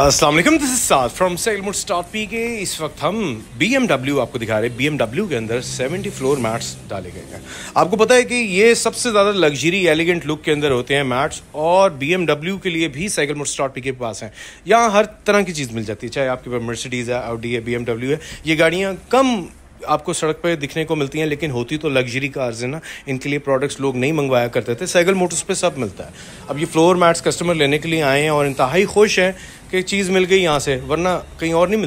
Aslam this is साथ from सेलमुड stop P K इस वक्त हम बी एम डब्ल्यू आपको दिखा रहे हैं बी के अंदर सेवेंटी फ्लोर मैट्स डाले गए हैं आपको पता है कि ये सबसे ज़्यादा लग्जरी एलिगेंट लुक के अंदर होते हैं मैट्स और बी एम डब्ल्यू के लिए भी सेलमुड स्टार्ट पी के पास हैं यहाँ हर तरह की चीज़ मिल जाती है चाहे आपके पास मर्सिडीज़ है आउडी है बी एम डब्ल्यू है ये गाड़ियाँ कम आपको सड़क पर दिखने को मिलती हैं लेकिन होती तो लग्जरी कार्स है ना इनके लिए प्रोडक्ट्स लोग नहीं मंगवाया करते थे साइकिल मोटर्स पे सब मिलता है अब ये फ्लोर मैट्स कस्टमर लेने के लिए आए हैं और इंतहाई खुश हैं कि चीज़ मिल गई यहाँ से वरना कहीं और नहीं